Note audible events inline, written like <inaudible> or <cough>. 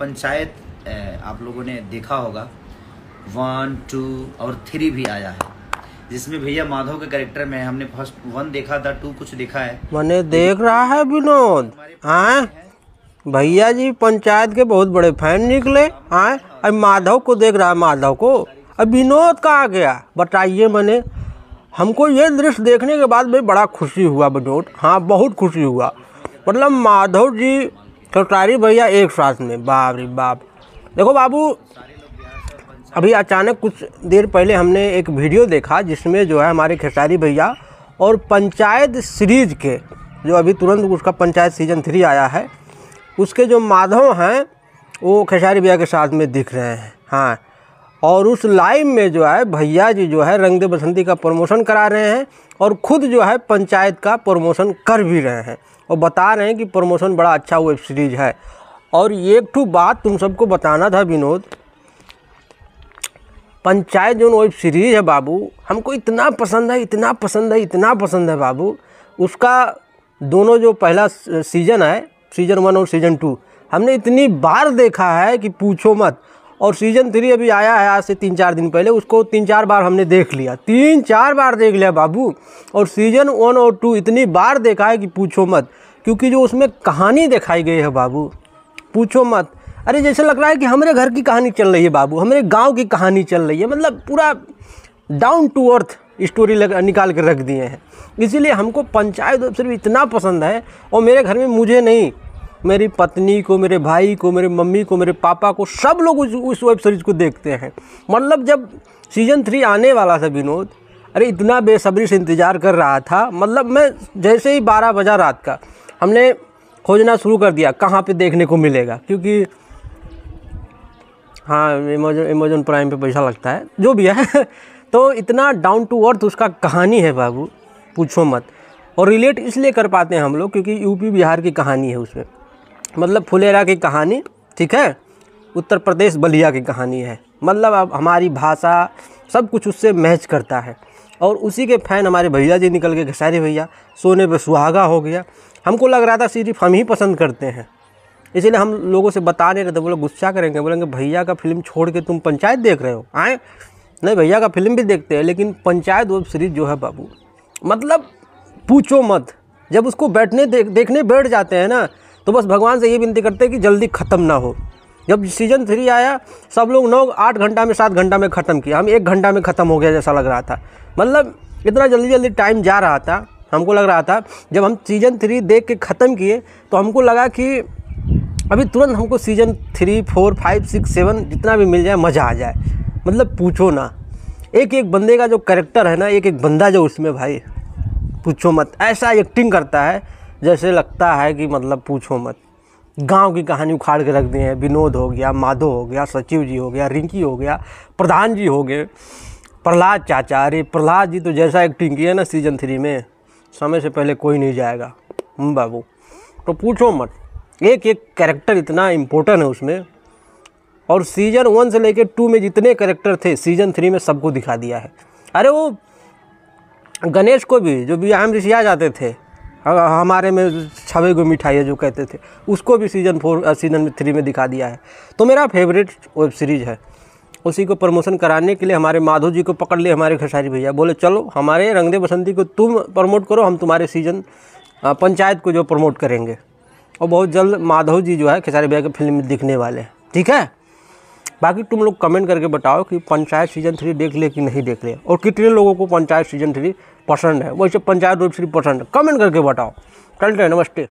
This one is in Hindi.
पंचायत आप लोगों ने देखा होगा वन टू और थ्री भी आया है जिसमें भैया माधव के कैरेक्टर में हमने फर्स्ट वन देखा था टू कुछ देखा है मैंने देख रहा है विनोद हाँ? भैया जी पंचायत के बहुत बड़े फैन निकले आए हाँ? अब माधव को देख रहा है माधव को अब विनोद कहाँ गया बताइए मैंने हमको ये दृश्य देखने के बाद भी बड़ा खुशी हुआ विनोद हाँ बहुत खुशी हुआ मतलब माधव जी सारी तो भैया एक साथ में बाप रे बाप देखो बाबू अभी अचानक कुछ देर पहले हमने एक वीडियो देखा जिसमें जो है हमारे खेसारी भैया और पंचायत सीरीज के जो अभी तुरंत उसका पंचायत सीजन थ्री आया है उसके जो माधव हैं वो खेसारी भैया के साथ में दिख रहे हैं हाँ और उस लाइव में जो है भैया जी जो है रंगदे बसंती का प्रमोशन करा रहे हैं और खुद जो है पंचायत का प्रमोशन कर भी रहे हैं और बता रहे हैं कि प्रमोशन बड़ा अच्छा वेब सीरीज़ है और एक ठू बात तुम सबको बताना था विनोद पंचायत जो वेब सीरीज़ है बाबू हमको इतना पसंद है इतना पसंद है इतना पसंद है बाबू उसका दोनों जो पहला सीज़न है सीज़न वन और सीज़न टू हमने इतनी बार देखा है कि पूछो मत और सीज़न थ्री अभी आया है आज से तीन चार दिन पहले उसको तीन चार बार हमने देख लिया तीन चार बार देख लिया बाबू और सीज़न वन और टू इतनी बार देखा है कि पूछो मत क्योंकि जो उसमें कहानी दिखाई गई है बाबू पूछो मत अरे जैसे लग रहा है कि हमारे घर की कहानी चल रही है बाबू हमारे गाँव की कहानी चल रही है मतलब पूरा डाउन टू अर्थ स्टोरी निकाल कर रख दिए हैं इसीलिए हमको पंचायत वेब सीरीज इतना पसंद है और मेरे घर में मुझे नहीं मेरी पत्नी को मेरे भाई को मेरे मम्मी को मेरे पापा को सब लोग उस उस वेब सीरीज़ को देखते हैं मतलब जब सीज़न थ्री आने वाला था विनोद अरे इतना बेसब्री से इंतज़ार कर रहा था मतलब मैं जैसे ही बारह बजा रात का हमने खोजना शुरू कर दिया कहाँ पे देखने को मिलेगा क्योंकि हाँ एमेजोन एमेजोन प्राइम पे पैसा लगता है जो भी है <laughs> तो इतना डाउन टू अर्थ उसका कहानी है बाबू पूछो मत और रिलेट इसलिए कर पाते हैं हम लोग क्योंकि यूपी बिहार की कहानी है उसमें मतलब फुलेरा की कहानी ठीक है उत्तर प्रदेश बलिया की कहानी है मतलब अब हमारी भाषा सब कुछ उससे मैच करता है और उसी के फैन हमारे भैया जी निकल के घसारे भैया सोने पे सुहागा हो गया हमको लग रहा था सिर्फ हम ही पसंद करते हैं इसीलिए हम लोगों से बता नहीं रहे थे बोले गुस्सा करेंगे बोलेंगे भैया का फिल्म छोड़ के तुम पंचायत देख रहे हो आए नहीं भैया का फिल्म भी देखते हैं लेकिन पंचायत वेब सीरीज़ जो है बाबू मतलब पूछो मत जब उसको बैठने देख देखने बैठ जाते हैं ना तो बस भगवान से ये विनती करते हैं कि जल्दी ख़त्म ना हो जब सीज़न थ्री आया सब लोग नौ आठ घंटा में सात घंटा में ख़त्म किया हम एक घंटा में ख़त्म हो गया जैसा लग रहा था मतलब इतना जल्दी जल्दी टाइम जा रहा था हमको लग रहा था जब हम सीज़न थ्री देख के ख़त्म किए तो हमको लगा कि अभी तुरंत हमको season three four five six seven जितना भी मिल जाए मज़ा आ जाए मतलब पूछो ना एक एक बंदे का जो करेक्टर है ना एक एक बंदा जो उसमें भाई पूछो मत ऐसा एक्टिंग करता है जैसे लगता है कि मतलब पूछो मत गांव की कहानी उखाड़ के रख दिए हैं विनोद हो गया माधो हो गया सचिव जी हो गया रिंकी हो गया प्रधान जी हो गए प्रहलाद चाचा अरे प्रहलाद जी तो जैसा एक्टिंग किया ना सीजन थ्री में समय से पहले कोई नहीं जाएगा हम्म, बाबू तो पूछो मत एक एक कैरेक्टर इतना इम्पोर्टेंट है उसमें और सीजन वन से लेकर टू में जितने कैरेक्टर थे सीजन थ्री में सबको दिखा दिया है अरे वो गणेश को भी जो बी आम ऋषि आ जाते थे हमारे में छवे गो मिठाई है जो कहते थे उसको भी सीज़न फोर सीज़न थ्री में दिखा दिया है तो मेरा फेवरेट वेब सीरीज़ है उसी को प्रमोशन कराने के लिए हमारे माधव जी को पकड़ लिए हमारे खेसारी भैया बोले चलो हमारे रंगदे बसंती को तुम प्रमोट करो हम तुम्हारे सीज़न पंचायत को जो प्रमोट करेंगे और बहुत जल्द माधव जी जो है खेसारी भैया के फिल्म दिखने वाले हैं ठीक है बाकी तुम लोग कमेंट करके बताओ कि पंचायत सीजन थ्री देख ले कि नहीं देख ले और कितने लोगों को पंचायत सीजन थ्री पसंद है वैसे पंचायत रूप थ्री पसंद है कमेंट करके बताओ चलते हैं नमस्ते